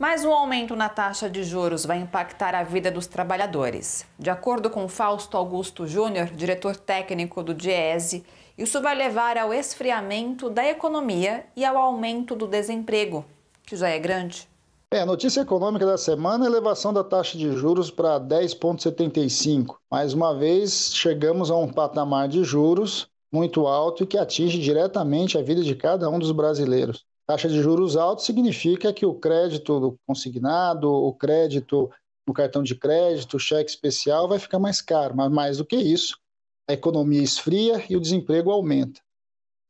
Mas o aumento na taxa de juros vai impactar a vida dos trabalhadores. De acordo com Fausto Augusto Júnior, diretor técnico do DIESE, isso vai levar ao esfriamento da economia e ao aumento do desemprego, que já é grande. É, a notícia econômica da semana é a elevação da taxa de juros para 10,75. Mais uma vez, chegamos a um patamar de juros muito alto e que atinge diretamente a vida de cada um dos brasileiros. Taxa de juros alta significa que o crédito consignado, o crédito no cartão de crédito, o cheque especial vai ficar mais caro, mas mais do que isso, a economia esfria e o desemprego aumenta.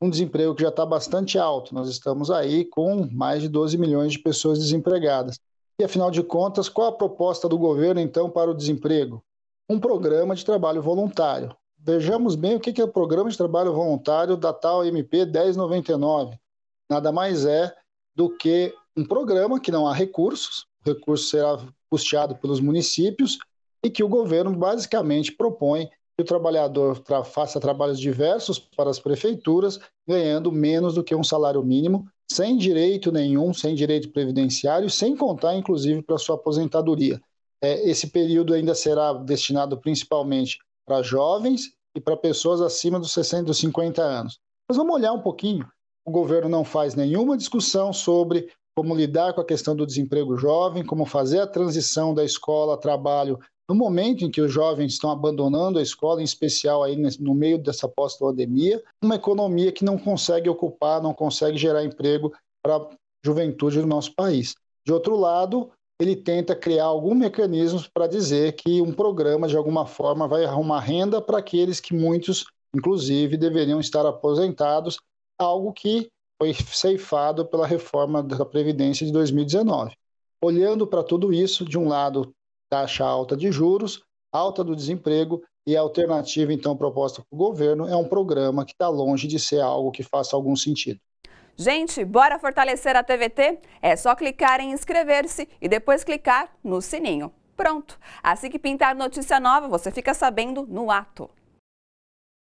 Um desemprego que já está bastante alto, nós estamos aí com mais de 12 milhões de pessoas desempregadas. E afinal de contas, qual a proposta do governo então para o desemprego? Um programa de trabalho voluntário. Vejamos bem o que é o programa de trabalho voluntário da tal MP 1099 nada mais é do que um programa que não há recursos, o recurso será custeado pelos municípios e que o governo basicamente propõe que o trabalhador tra faça trabalhos diversos para as prefeituras, ganhando menos do que um salário mínimo, sem direito nenhum, sem direito previdenciário, sem contar inclusive para sua aposentadoria. É, esse período ainda será destinado principalmente para jovens e para pessoas acima dos 60 dos 50 anos. Mas vamos olhar um pouquinho o governo não faz nenhuma discussão sobre como lidar com a questão do desemprego jovem, como fazer a transição da escola trabalho no momento em que os jovens estão abandonando a escola, em especial aí no meio dessa pós-pandemia, uma economia que não consegue ocupar, não consegue gerar emprego para a juventude do nosso país. De outro lado, ele tenta criar algum mecanismo para dizer que um programa, de alguma forma, vai arrumar renda para aqueles que muitos, inclusive, deveriam estar aposentados algo que foi ceifado pela reforma da Previdência de 2019. Olhando para tudo isso, de um lado, taxa alta de juros, alta do desemprego e a alternativa, então, proposta para o governo é um programa que está longe de ser algo que faça algum sentido. Gente, bora fortalecer a TVT? É só clicar em inscrever-se e depois clicar no sininho. Pronto! Assim que pintar notícia nova, você fica sabendo no ato.